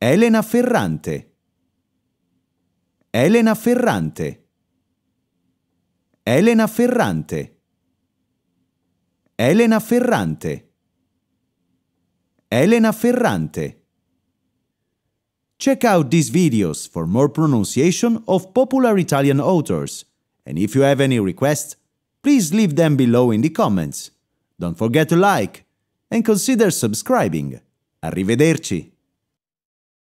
Elena Ferrante. Elena Ferrante. Elena Ferrante. Elena Ferrante. Elena Ferrante. Check out these videos for more pronunciation of popular Italian authors. And if you have any requests, please leave them below in the comments. Don't forget to like and consider subscribing. Arrivederci!